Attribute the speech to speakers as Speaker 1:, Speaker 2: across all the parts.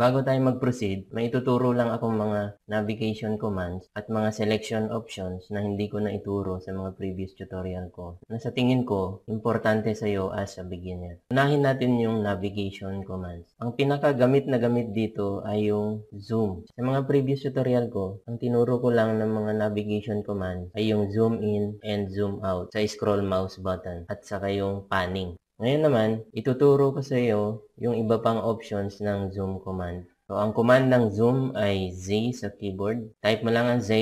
Speaker 1: Bago tayo mag-proceed, may tuturo lang akong mga navigation commands at mga selection options na hindi ko na ituro sa mga previous tutorial ko na sa tingin ko, importante sa iyo as a beginner. Unahin natin yung navigation commands. Ang pinakagamit na gamit dito ay yung zoom. Sa mga previous tutorial ko, ang tinuro ko lang ng mga navigation commands ay yung zoom in and zoom out sa scroll mouse button at saka yung panning. Ngayon naman, ituturo ko sa iyo yung iba pang options ng zoom command. So, ang command ng zoom ay Z sa keyboard. Type mo lang ang Z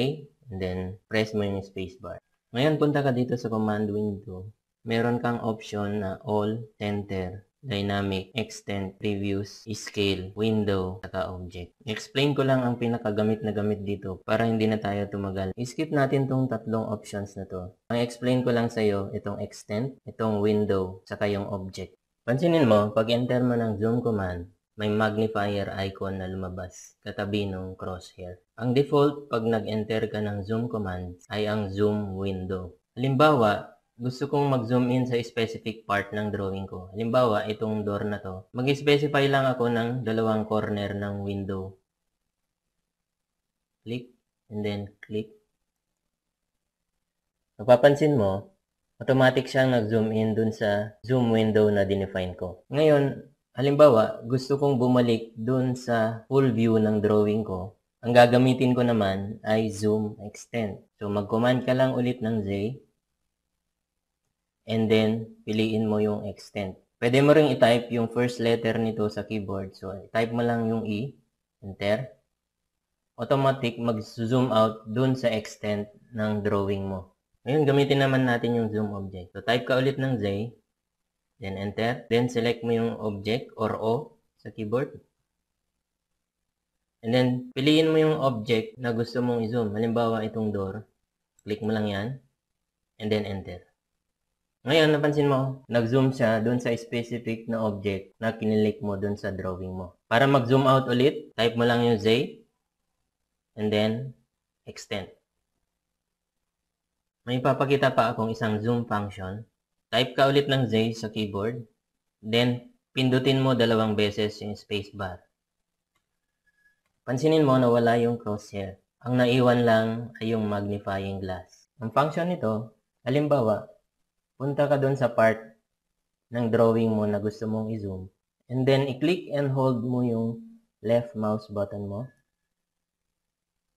Speaker 1: and then press mo yung spacebar. Ngayon, punta ka dito sa command window. Meron kang option na all center dynamic, extent, previews, scale, window, saka object. Explain ko lang ang pinakagamit na gamit dito para hindi na tayo tumagal. I-skip natin tong tatlong options na to. Ang explain ko lang sa iyo, itong extent, itong window, saka yung object. Pansinin mo, pag enter mo ng zoom command, may magnifier icon na lumabas katabi ng crosshair. Ang default pag nag-enter ka ng zoom command ay ang zoom window. Halimbawa, gusto kong mag-zoom in sa specific part ng drawing ko. Halimbawa, itong door na to. Mag-specify lang ako ng dalawang corner ng window. Click, and then click. Napapansin mo, automatic siyang nag-zoom in dun sa zoom window na dinefine ko. Ngayon, halimbawa, gusto kong bumalik dun sa full view ng drawing ko. Ang gagamitin ko naman ay zoom extend. So, mag-command ka lang ulit ng Z and then piliin mo yung extent. Pwede mo ring i-type yung first letter nito sa keyboard. So, type mo lang yung E, enter. Automatic, mag-zoom out dun sa extent ng drawing mo. Ngayon, gamitin naman natin yung zoom object. So, type ka ulit ng Z, then enter. Then, select mo yung object or O sa keyboard. And then, piliin mo yung object na gusto mong i-zoom. Halimbawa, itong door. Click mo lang yan. And then, enter. Ngayon, napansin mo, nag-zoom siya doon sa specific na object na kinilik mo doon sa drawing mo. Para mag-zoom out ulit, type mo lang yung Z and then extend. May papakita pa akong isang zoom function. Type ka ulit ng Z sa keyboard. Then, pindutin mo dalawang beses yung spacebar. Pansinin mo na wala yung crosshair. Ang naiwan lang ay yung magnifying glass. Ang function nito, halimbawa, punta ka doon sa part ng drawing mo na gusto mong i-zoom. And then, i-click and hold mo yung left mouse button mo.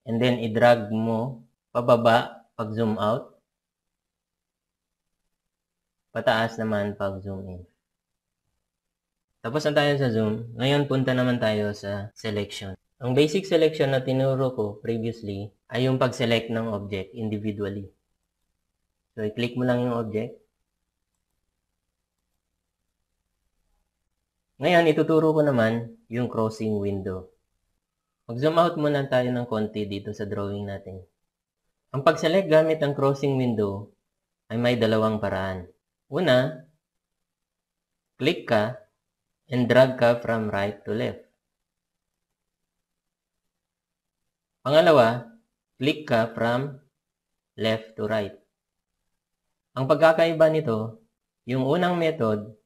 Speaker 1: And then, i-drag mo pababa pag zoom out. Pataas naman pag zoom in. Tapos na tayo sa zoom. Ngayon, punta naman tayo sa selection. Ang basic selection na tinuro ko previously ay yung pag-select ng object individually. So, i-click mo lang yung object. Ngayon, ituturo ko naman yung crossing window. Mag-zoom out muna tayo ng konti dito sa drawing natin. Ang pag-select gamit ang crossing window ay may dalawang paraan. Una, click ka and drag ka from right to left. Pangalawa, click ka from left to right. Ang pagkakaiba nito, yung unang method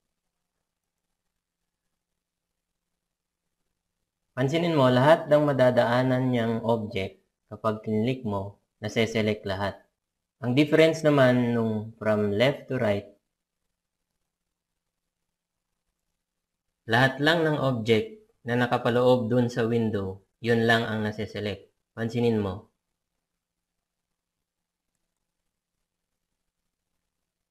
Speaker 1: Pansinin mo lahat ng madadaanan niyang object kapag kinlik mo, nase-select lahat. Ang difference naman nung from left to right, lahat lang ng object na nakapaloob dun sa window, yun lang ang nase-select. Pansinin mo.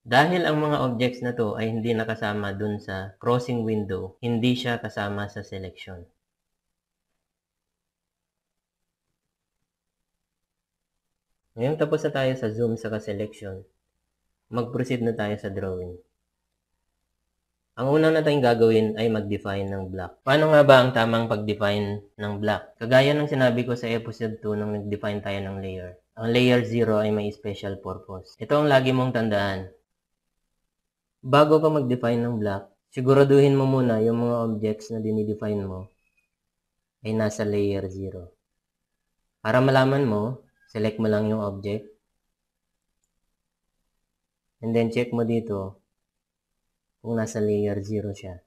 Speaker 1: Dahil ang mga objects na to ay hindi nakasama dun sa crossing window, hindi siya kasama sa selection. Ngayon tapos na tayo sa zoom sa selection. Mag-proceed na tayo sa drawing. Ang una na tayong gagawin ay mag-define ng block. Paano nga ba ang tamang pag-define ng block? Kagaya ng sinabi ko sa episode 2 nung nag-define tayo ng layer. Ang layer 0 ay may special purpose. Ito ang lagi mong tandaan. Bago ka mag-define ng block, siguraduhin mo muna yung mga objects na dinidefine mo ay nasa layer 0. Para malaman mo Select mo lang yung object. And then check mo dito kung nasa layer 0 siya.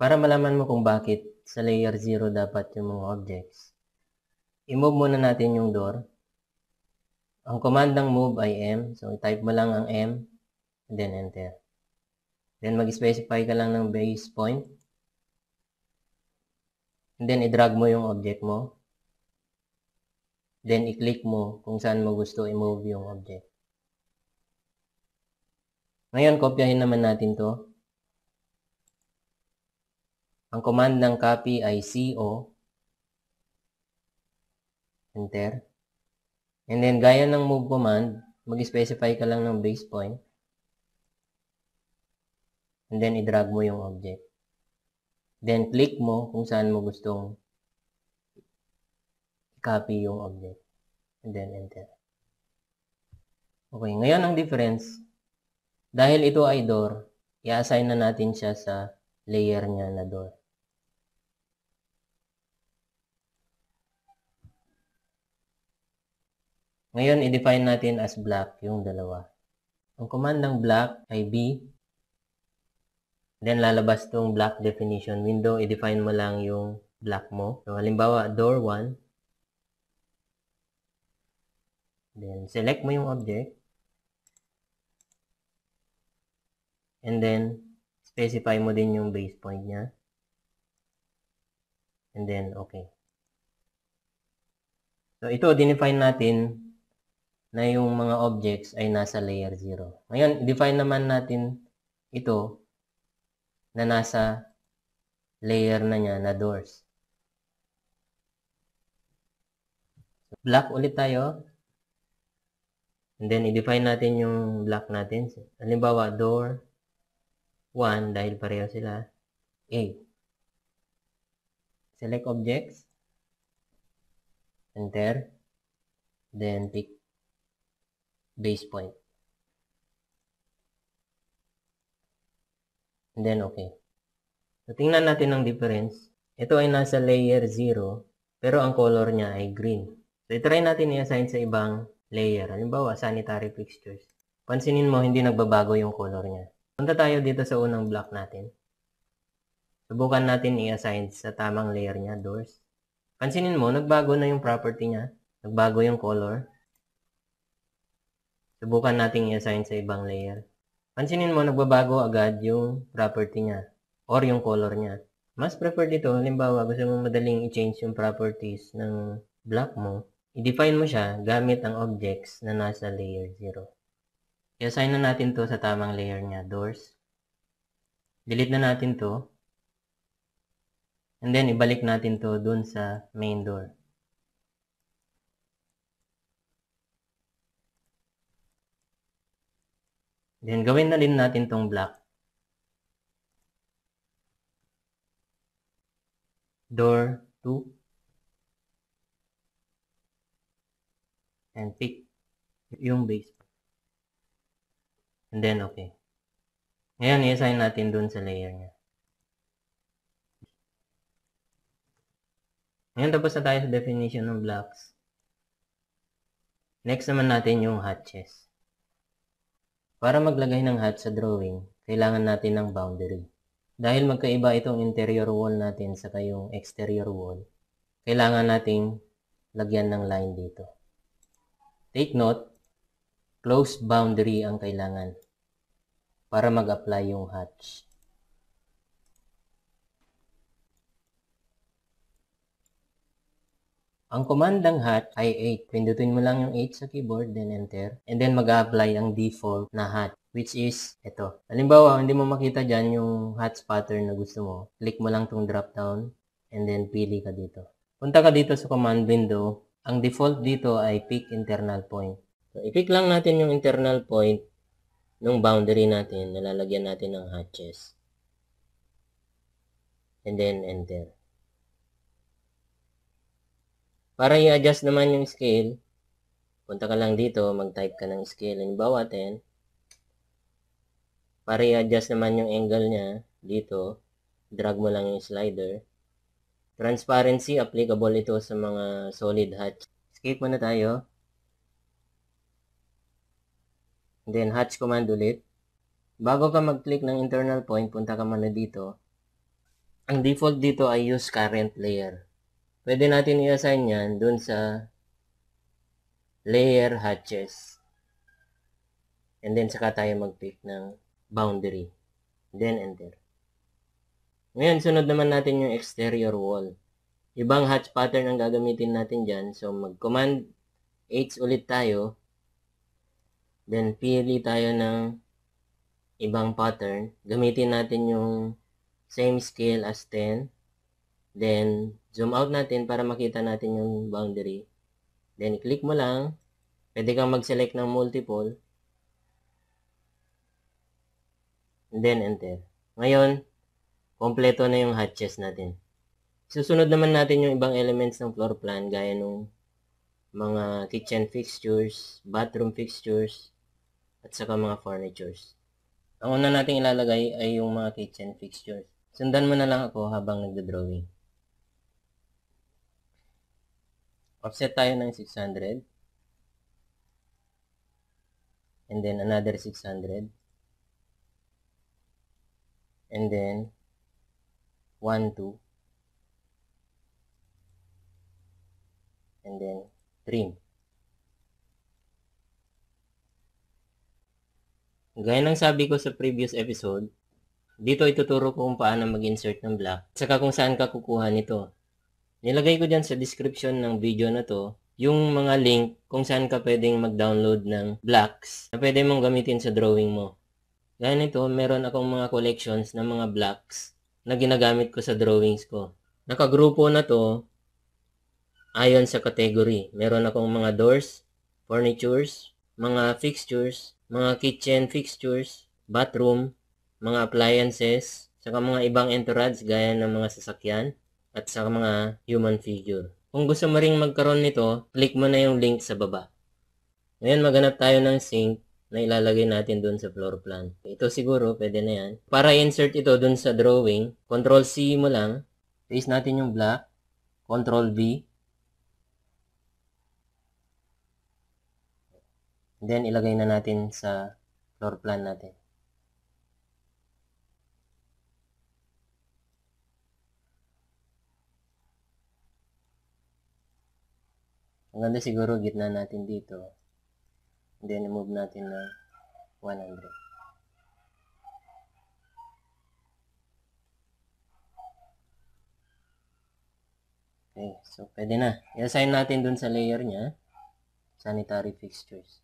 Speaker 1: Para malaman mo kung bakit sa layer 0 dapat yung mga objects, i-move muna natin yung door. Ang command ng move ay M. So, type mo lang ang M and then enter. Then, mag-specify ka lang ng base point. And then, i-drag mo yung object mo. Then, i-click mo kung saan mo gusto i-move yung object. Ngayon, kopyahin naman natin to. Ang command ng copy ay CO. Enter. And then, gaya ng move command, mag-specify ka lang ng base point. And then, i-drag mo yung object. Then, click mo kung saan mo gustong copy yung object. And then enter. Okay, ngayon ang difference, dahil ito ay door, i-assign na natin siya sa layer niya na door. Ngayon, i-define natin as black yung dalawa. Ang command ng black ay b. Then, lalabas tong black definition window. I-define mo lang yung black mo. So, halimbawa, door 1. Then, select mo yung object. And then, specify mo din yung base point niya. And then, okay. So, ito, define natin na yung mga objects ay nasa layer 0. Ngayon, define naman natin ito na nasa layer na niya na doors. Black ulit tayo. And then, i-define natin yung block natin. Halimbawa, door 1, dahil pareho sila, A. Select objects. Enter. Then, pick base point. And then, okay. So, tingnan natin ang difference. Ito ay nasa layer 0, pero ang color niya ay green. So, itry natin i-assign sa ibang layer. Halimbawa, sanitary fixtures. Pansinin mo, hindi nagbabago yung color niya. Punta tayo dito sa unang block natin. Subukan natin i-assign sa tamang layer niya, doors. Pansinin mo, nagbago na yung property niya. Nagbago yung color. Subukan natin i-assign sa ibang layer. Pansinin mo, nagbabago agad yung property niya or yung color niya. Mas prefer dito, halimbawa gusto mo madaling i-change yung properties ng block mo, I-define mo siya gamit ang objects na nasa layer 0. I-assign na natin to sa tamang layer niya, doors. Delete na natin to. And then, ibalik natin to dun sa main door. Then, gawin na din natin tong black. Door 2. and pick yung base. And then, okay. Ngayon, i-assign natin dun sa layer niya. Ngayon, tapos na tayo sa definition ng blocks. Next naman natin yung hatches. Para maglagay ng hatch sa drawing, kailangan natin ng boundary. Dahil magkaiba itong interior wall natin sa yung exterior wall, kailangan nating lagyan ng line dito. Take note, close boundary ang kailangan para mag-apply yung hatch. Ang commandang hatch ay 8. Pindutin mo lang yung 8 sa keyboard, then enter. And then mag-apply ang default na hatch, which is ito. Halimbawa, hindi mo makita dyan yung hatch pattern na gusto mo. Click mo lang tong drop down, and then pili ka dito. Punta ka dito sa command window, ang default dito ay pick internal point. So, i-pick lang natin yung internal point ng boundary natin. Nalalagyan natin ng hatches. And then, enter. Para i-adjust naman yung scale, punta ka lang dito, mag-type ka ng scale. Halimbawa, 10. Para i-adjust naman yung angle niya, dito, drag mo lang yung slider. Transparency, applicable ito sa mga solid hatch. Escape muna tayo. Then, hatch command ulit. Bago ka mag-click ng internal point, punta ka muna dito. Ang default dito ay use current layer. Pwede natin i-assign yan dun sa layer hatches. And then, saka tayo mag-click ng boundary. Then, enter. Ngayon, sunod naman natin yung exterior wall. Ibang hatch pattern ang gagamitin natin dyan. So, mag-command H ulit tayo. Then, pili e tayo ng ibang pattern. Gamitin natin yung same scale as 10. Then, zoom out natin para makita natin yung boundary. Then, click mo lang. Pwede kang mag-select ng multiple. And then, enter. Ngayon, kompleto na yung hatches natin. Susunod naman natin yung ibang elements ng floor plan gaya nung mga kitchen fixtures, bathroom fixtures, at saka mga furnitures. Ang una nating ilalagay ay yung mga kitchen fixtures. Sundan mo na lang ako habang nagdo-drawing. Offset tayo ng 600. And then another 600. And then 1, 2, and then trim. Gaya ng sabi ko sa previous episode, dito ituturo ko kung paano mag-insert ng block, saka kung saan ka kukuha nito. Nilagay ko dyan sa description ng video na to, yung mga link kung saan ka pwedeng mag-download ng blocks na pwede mong gamitin sa drawing mo. Gaya nito, meron akong mga collections ng mga blocks na ginagamit ko sa drawings ko. Nakagrupo na to ayon sa category. Meron akong mga doors, furnitures, mga fixtures, mga kitchen fixtures, bathroom, mga appliances, saka mga ibang entourage gaya ng mga sasakyan at sa mga human figure. Kung gusto mo ring magkaroon nito, click mo na yung link sa baba. Ngayon maghanap tayo ng sink na ilalagay natin doon sa floor plan. Ito siguro, pwede na yan. Para insert ito doon sa drawing, Control C mo lang, paste natin yung black, Control V, then ilagay na natin sa floor plan natin. Ang ganda siguro gitna natin dito. Then, move natin ng 100. Okay, so pwede na. I-assign natin dun sa layer niya. Sanitary fixtures.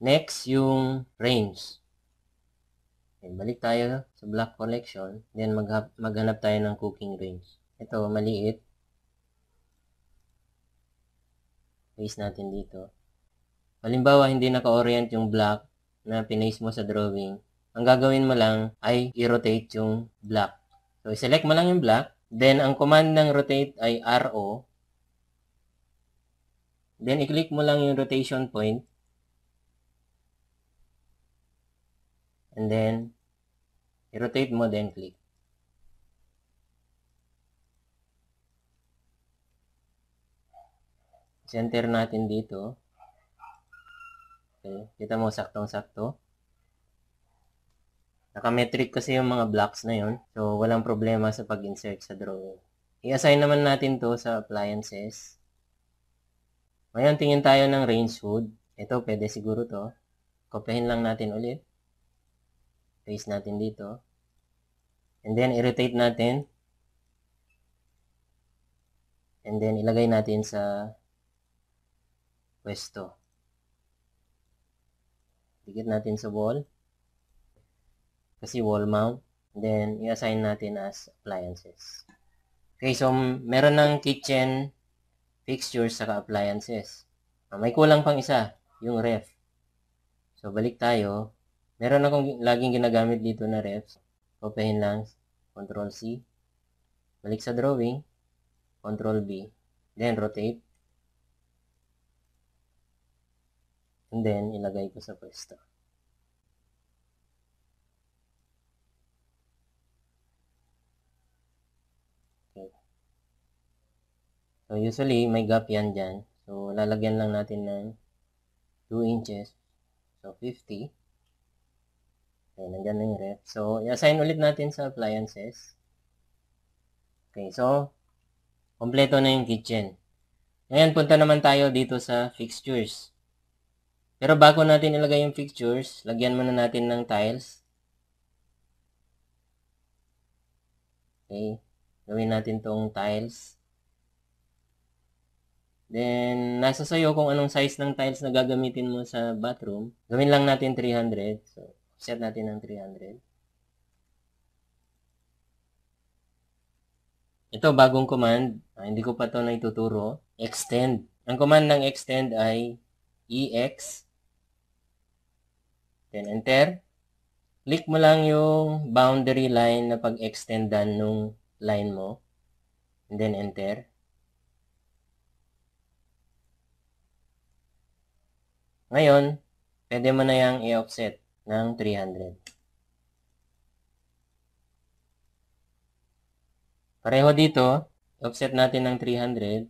Speaker 1: Next, yung range. Okay, balik tayo sa block collection. Then, maghanap tayo ng cooking range. Ito, maliit. Paste natin dito. Halimbawa, hindi naka-orient yung block na pinaste mo sa drawing. Ang gagawin mo lang ay i-rotate yung block. So, select mo lang yung block. Then, ang command ng rotate ay RO. Then, i-click mo lang yung rotation point. And then, i-rotate mo, then click. Center natin dito. Okay. Kita mo, saktong-sakto. Nakametric kasi yung mga blocks na yon So, walang problema sa pag-insert sa drawing. I-assign naman natin to sa appliances. Ngayon, tingin tayo ng range hood. Ito, pwede siguro to. Kopyahin lang natin ulit. Paste natin dito. And then, i-rotate natin. And then, ilagay natin sa pwesto. Dikit natin sa wall. Kasi wall mount. Then, i-assign natin as appliances. Okay, so meron ng kitchen fixtures sa appliances. Ah, may kulang pang isa, yung ref. So, balik tayo. Meron akong laging ginagamit dito na refs. Kopehin lang. Control C. Balik sa drawing. Control B. Then, rotate. And then, ilagay ko sa pwesto. Okay. So, usually, may gap yan dyan. So, lalagyan lang natin ng 2 inches. So, 50. Okay, nandyan na yung ref. So, i-assign ulit natin sa appliances. Okay, so, kompleto na yung kitchen. Ngayon, punta naman tayo dito sa fixtures. Pero bago natin ilagay yung fixtures, lagyan muna natin ng tiles. Okay. Gawin natin tong tiles. Then, nasa sa'yo kung anong size ng tiles na gagamitin mo sa bathroom. Gawin lang natin 300. So, set natin ng 300. Ito, bagong command. Ah, hindi ko pa to na ituturo. Extend. Ang command ng extend ay ex Then enter. Click mo lang yung boundary line na pag-extendan nung line mo. And then enter. Ngayon, pwede mo na yung i-offset ng 300. Pareho dito, offset natin ng 300.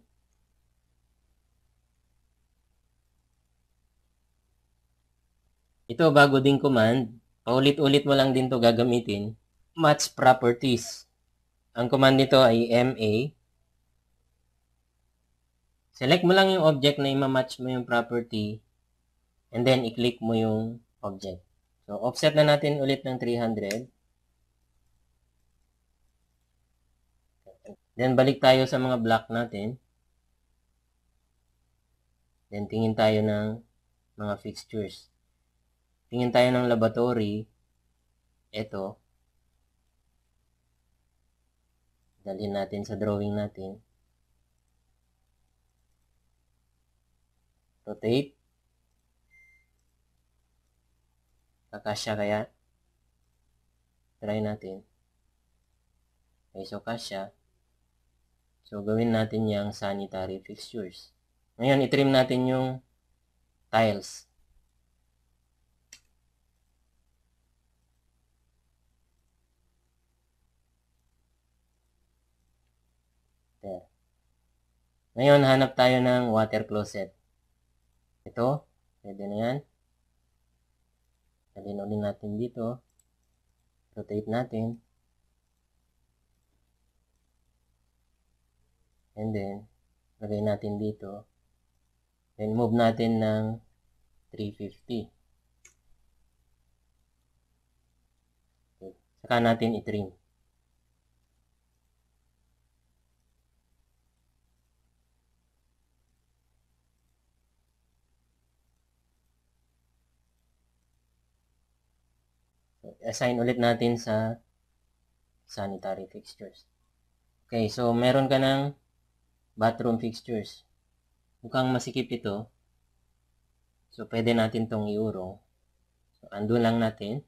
Speaker 1: Ito, bago din command, paulit-ulit mo lang din to gagamitin, match properties. Ang command nito ay MA. Select mo lang yung object na imamatch mo yung property and then i-click mo yung object. So, offset na natin ulit ng 300. Then, balik tayo sa mga block natin. Then, tingin tayo ng mga fixtures. Tingin tayo ng laboratory. Ito. Dalhin natin sa drawing natin. Rotate. Kakasya kaya? Try natin. Okay, so kasya. So, gawin natin yung sanitary fixtures. Ngayon, itrim natin yung tiles. Ngayon, hanap tayo ng water closet. Ito, pwede na yan. Dalhin ulit natin dito. Rotate natin. And then, lagay natin dito. Then, move natin ng 350. Okay. Saka natin i-trim. assign ulit natin sa sanitary fixtures. Okay, so meron ka ng bathroom fixtures. Mukhang masikip ito. So, pwede natin itong iurong. So, andun lang natin.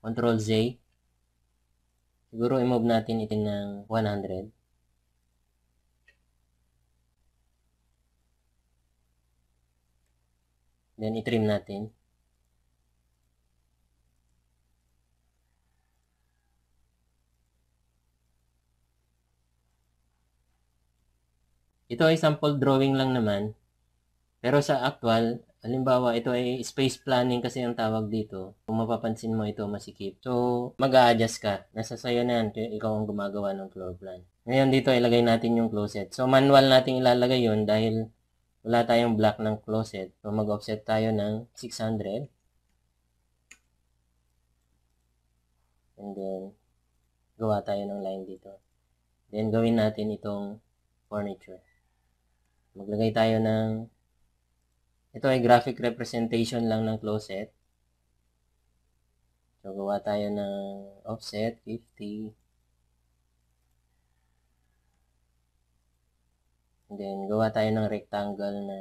Speaker 1: Control Z. Siguro, i-move natin ito ng 100. Then, i-trim natin. Ito ay sample drawing lang naman. Pero sa actual, halimbawa, ito ay space planning kasi ang tawag dito. Kung mapapansin mo ito masikip. So, mag adjust ka. Nasa sayo na yan. Ikaw ang gumagawa ng floor plan. Ngayon dito, ilagay natin yung closet. So, manual natin ilalagay yun dahil wala tayong block ng closet. So, mag-offset tayo ng 600. And then, gawa tayo ng line dito. Then, gawin natin itong furniture maglagay tayo ng ito ay graphic representation lang ng closet. So, gawa tayo ng offset, 50. And then, gawa tayo ng rectangle na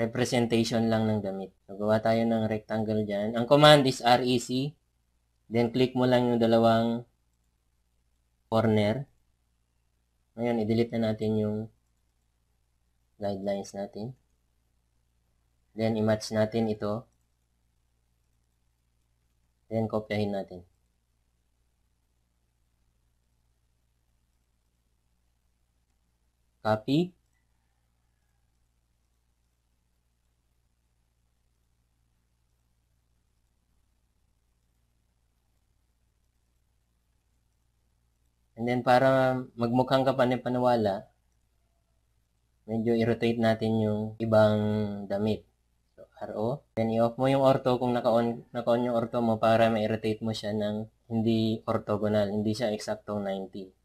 Speaker 1: representation lang ng damit. So, gawa tayo ng rectangle dyan. Ang command is REC. Then, click mo lang yung dalawang corner. Ayan, i-delete na natin yung guidelines natin. Then, i-match natin ito. Then, kopyahin natin. Copy. And then para magmukhang ka kapanapanawala, medyo i-rotate natin yung ibang damit. So, RO. Then i-off mo yung ortho kung naka-on naka, -on, yung ortho mo para ma-rotate mo siya ng hindi orthogonal, hindi siya eksaktong 90.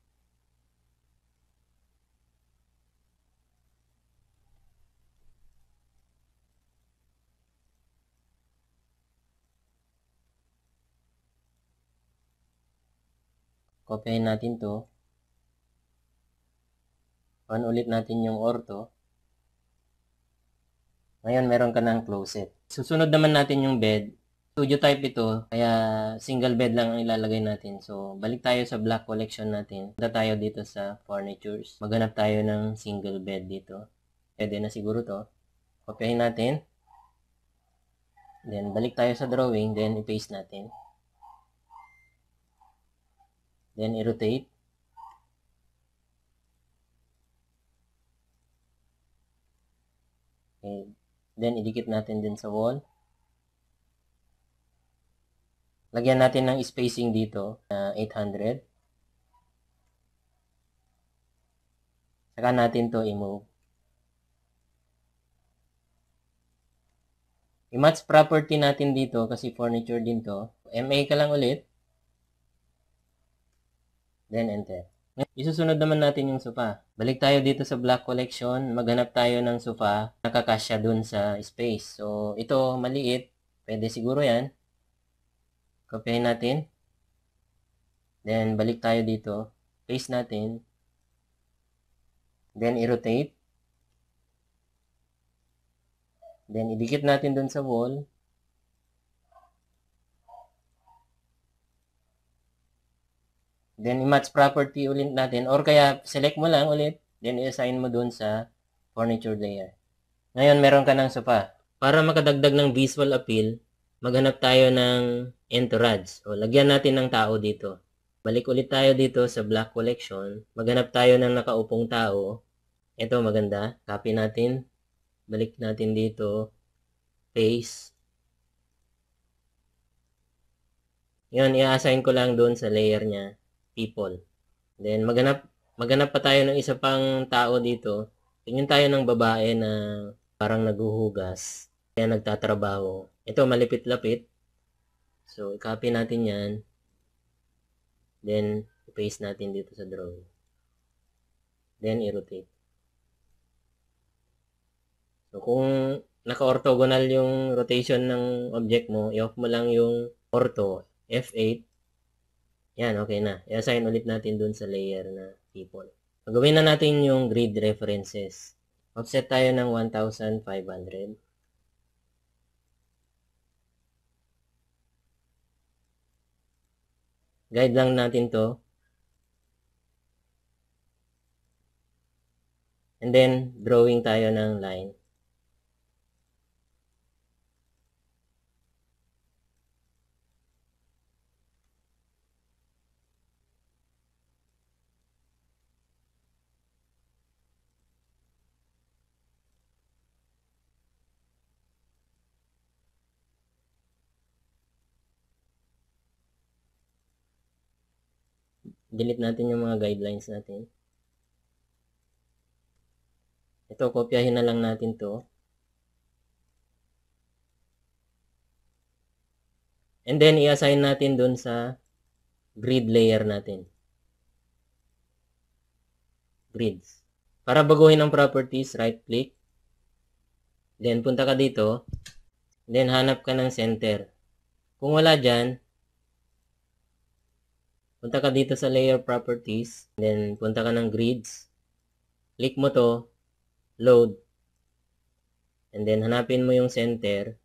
Speaker 1: kopyahin natin to on ulit natin yung ortho ngayon meron ka ng closet susunod naman natin yung bed studio type ito kaya single bed lang ang ilalagay natin so balik tayo sa black collection natin punta tayo dito sa furnitures maghanap tayo ng single bed dito pwede na siguro to kopyahin natin then balik tayo sa drawing then i-paste natin Then i-rotate. Okay. Then idikit natin din sa wall. Lagyan natin ng spacing dito na uh, 800. Saka natin to i-move. I-match property natin dito kasi furniture din to. MA ka lang ulit. Then enter. Isusunod naman natin yung sofa. Balik tayo dito sa black collection. Maghanap tayo ng sofa. Nakakasya dun sa space. So, ito maliit. Pwede siguro yan. Copyin natin. Then, balik tayo dito. Paste natin. Then, i-rotate. Then, idikit natin dun sa wall. Then, i-match property ulit natin. Or kaya, select mo lang ulit. Then, i-assign mo dun sa furniture layer. Ngayon, meron ka ng sofa. Para makadagdag ng visual appeal, maghanap tayo ng entourage. O, lagyan natin ng tao dito. Balik ulit tayo dito sa black collection. Maghanap tayo ng nakaupong tao. Ito, maganda. Copy natin. Balik natin dito. Face. Yun, i-assign ko lang doon sa layer niya people. Then maganap maganap pa tayo ng isa pang tao dito. Tingin tayo ng babae na parang naguhugas, kaya nagtatrabaho. Ito malipit-lapit. So i-copy natin 'yan. Then paste natin dito sa drawing. Then i-rotate. So kung naka-orthogonal yung rotation ng object mo, i-off mo lang yung ortho, F8, yan, okay na. I-assign ulit natin dun sa layer na people. Gawin na natin yung grid references. Offset tayo ng 1,500. Guide lang natin to. And then, drawing tayo ng line. delete natin yung mga guidelines natin. Ito, kopyahin na lang natin to. And then, i-assign natin dun sa grid layer natin. Grids. Para baguhin ang properties, right-click. Then, punta ka dito. Then, hanap ka ng center. Kung wala dyan, Punta ka dito sa layer properties, then punta ka ng grids, click mo to, load, and then hanapin mo yung center,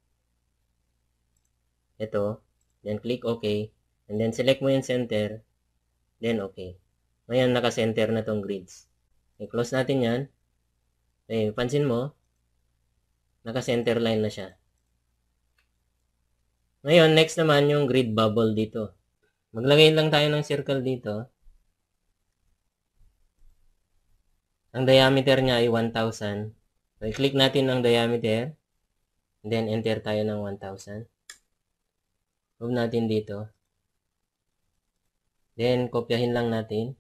Speaker 1: ito, then click OK, and then select mo yung center, then OK. Ngayon, naka-center na tong grids. I-close natin yan. Okay, pansin mo, naka-center line na siya. Ngayon, next naman yung grid bubble dito. Maglagay lang tayo ng circle dito. Ang diameter niya ay 1,000. So, i-click natin ang diameter. then, enter tayo ng 1,000. Move natin dito. Then, kopyahin lang natin.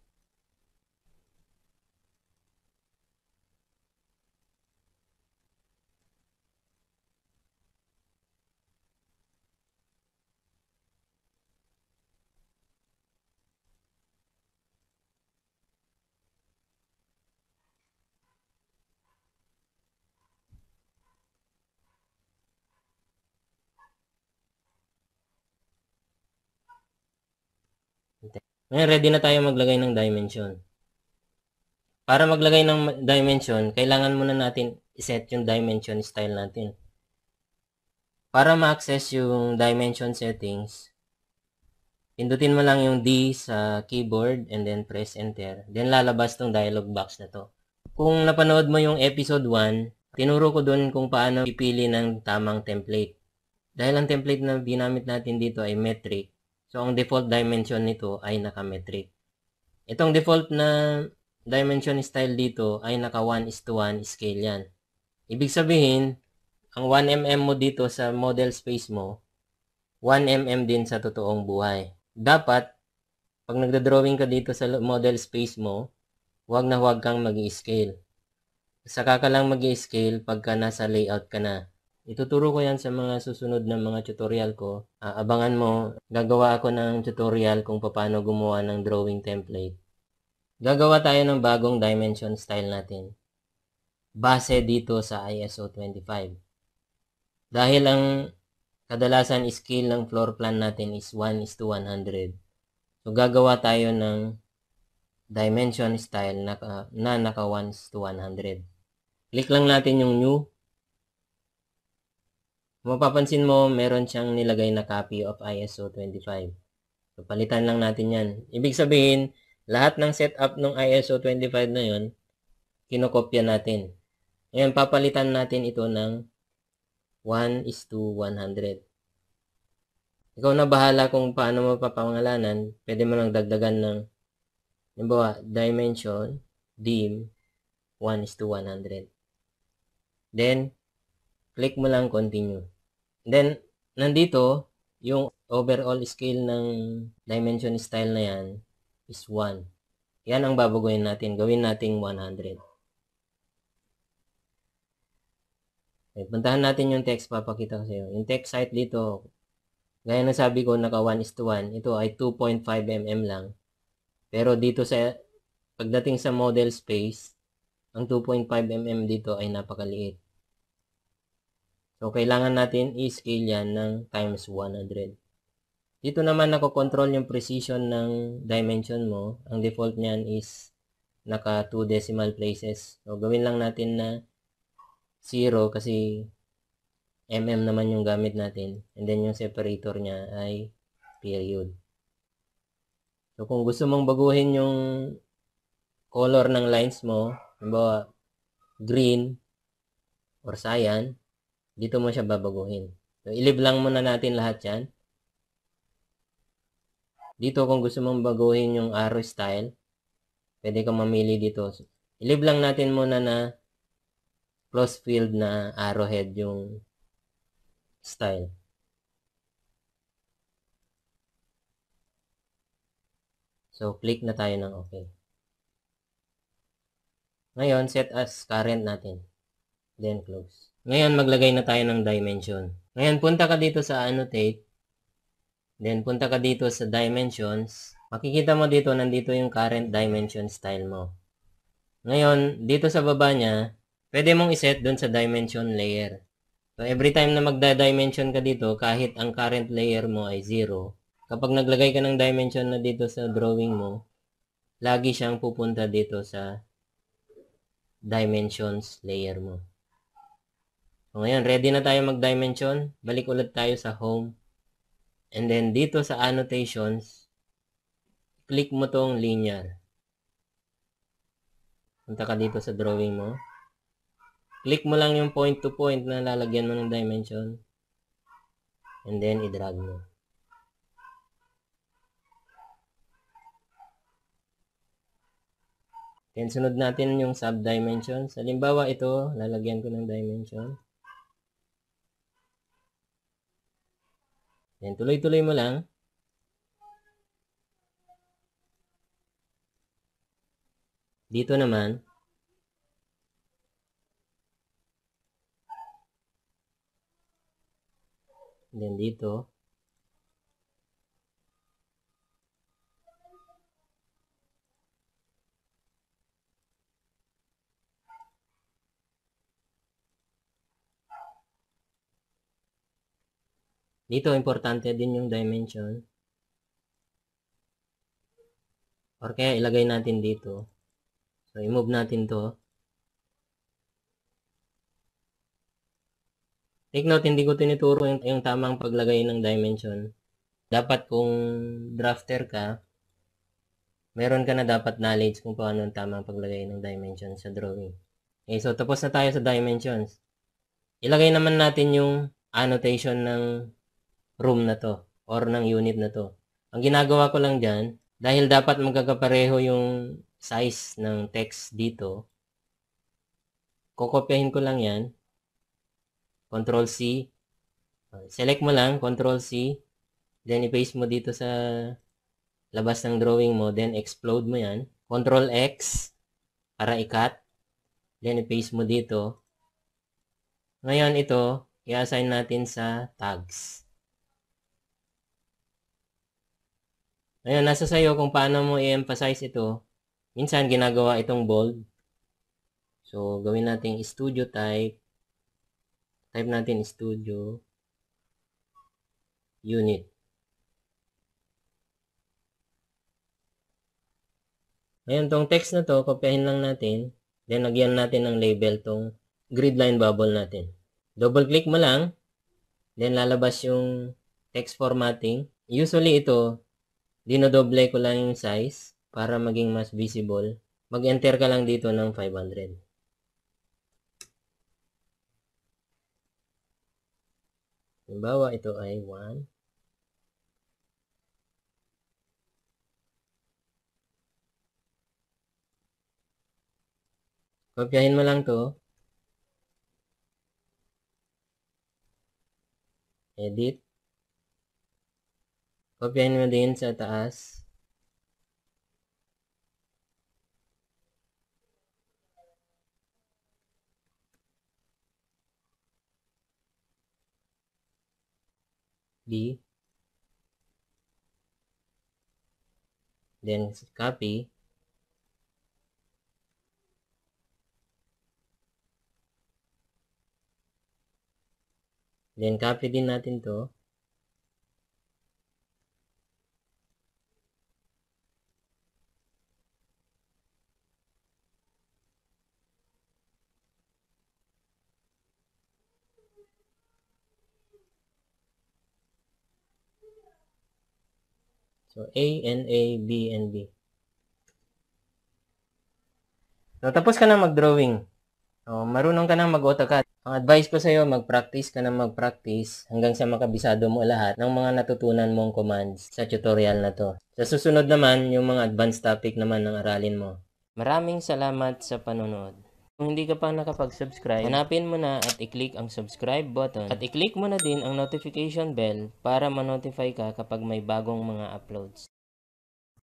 Speaker 1: Ngayon, ready na tayo maglagay ng dimension. Para maglagay ng dimension, kailangan muna natin iset yung dimension style natin. Para ma-access yung dimension settings, pindutin mo lang yung D sa keyboard and then press enter. Then lalabas tong dialog box na to. Kung napanood mo yung episode 1, tinuro ko doon kung paano pipili ng tamang template. Dahil ang template na binamit natin dito ay metric, So, ang default dimension nito ay naka-metric. Itong default na dimension style dito ay naka 1 is to 1 scale yan. Ibig sabihin, ang 1mm mo dito sa model space mo, 1mm din sa totoong buhay. Dapat, pag nagda-drawing ka dito sa model space mo, huwag na huwag kang mag-scale. Saka ka lang mag-scale pagka nasa layout ka na. Ituturo ko yan sa mga susunod na mga tutorial ko. Aabangan mo, gagawa ako ng tutorial kung paano gumawa ng drawing template. Gagawa tayo ng bagong dimension style natin. Base dito sa ISO 25. Dahil ang kadalasan scale ng floor plan natin is 1 is to 100. So gagawa tayo ng dimension style na, na naka 1 is to 100. Click lang natin yung new mapapansin mo, meron siyang nilagay na copy of ISO 25. So, palitan lang natin yan. Ibig sabihin, lahat ng setup ng ISO 25 na yun, kinokopya natin. Ngayon, papalitan natin ito ng 1 is to 100. Ikaw na bahala kung paano mo papangalanan. Pwede mo lang dagdagan ng, nabawa, dimension, dim, 1 is to 100. Then, click mo lang continue then, nandito, yung overall scale ng dimension style na yan is 1. Yan ang babaguhin natin. Gawin nating 100. Okay, puntahan natin yung text. Papakita ko sa iyo. Yung text height dito, gaya na sabi ko, naka 1 is to 1. Ito ay 2.5 mm lang. Pero dito sa, pagdating sa model space, ang 2.5 mm dito ay napakaliit. So, kailangan natin i-scale yan ng times 100. Dito naman nako-control yung precision ng dimension mo. Ang default niyan is naka 2 decimal places. So, gawin lang natin na 0 kasi mm naman yung gamit natin. And then yung separator niya ay period. So, kung gusto mong baguhin yung color ng lines mo, halimbawa green or cyan, dito mo siya babaguhin. So, ilib lang muna natin lahat yan. Dito, kung gusto mong baguhin yung arrow style, pwede kang mamili dito. So, ilib lang natin muna na close field na arrowhead yung style. So, click na tayo ng OK. Ngayon, set as current natin. Then, close. Ngayon, maglagay na tayo ng dimension. Ngayon, punta ka dito sa annotate. Then, punta ka dito sa dimensions. Makikita mo dito, nandito yung current dimension style mo. Ngayon, dito sa baba niya, pwede mong iset dun sa dimension layer. So, every time na magda-dimension ka dito, kahit ang current layer mo ay 0, kapag naglagay ka ng dimension na dito sa drawing mo, lagi siyang pupunta dito sa dimensions layer mo. So, ngayon, ready na tayo mag-dimension. Balik ulit tayo sa home. And then, dito sa annotations, click mo tong linear. Punta ka dito sa drawing mo. Click mo lang yung point to point na lalagyan mo ng dimension. And then, i-drag mo. Then, sunod natin yung sub dimension Halimbawa, ito, lalagyan ko ng dimension. Yan, tuloy-tuloy mo lang. Dito naman. Then dito. Dito, importante din yung dimension. Or kaya ilagay natin dito. So, i-move natin to. Take note, hindi ko tinuturo yung, yung tamang paglagay ng dimension. Dapat kung drafter ka, meron ka na dapat knowledge kung paano ang tamang paglagay ng dimension sa drawing. Okay, so tapos na tayo sa dimensions. Ilagay naman natin yung annotation ng room na to or ng unit na to. Ang ginagawa ko lang dyan, dahil dapat magkakapareho yung size ng text dito, kokopyahin ko lang yan. Control C. Select mo lang, Control C. Then, i-paste mo dito sa labas ng drawing mo. Then, explode mo yan. Control X para i-cut. Then, i-paste mo dito. Ngayon, ito, i-assign natin sa tags. Ngayon, nasa sa'yo kung paano mo i-emphasize ito. Minsan, ginagawa itong bold. So, gawin natin studio type. Type natin studio unit. Ngayon, tong text na to, kopyahin lang natin. Then, lagyan natin ng label tong grid line bubble natin. Double click mo lang. Then, lalabas yung text formatting. Usually, ito, dinodoble ko lang yung size para maging mas visible. Mag-enter ka lang dito ng 500. Halimbawa, ito ay 1. Kopyahin mo lang to. Edit. Kopyahin mo din sa taas. D. Then copy. Then copy din natin to. So, A, N, A, B, N, B. So, tapos ka na mag-drawing. So, marunong ka na mag-AutoCAD. Ang advice ko sa'yo, mag-practice ka na mag-practice hanggang sa makabisado mo lahat ng mga natutunan mong commands sa tutorial na to. Sa susunod naman, yung mga advanced topic naman ng aralin mo. Maraming salamat sa panonood. Kung hindi ka pa nakapag-subscribe, hanapin mo na at i-click ang subscribe button at i-click mo na din ang notification bell para ma-notify ka kapag may bagong mga uploads.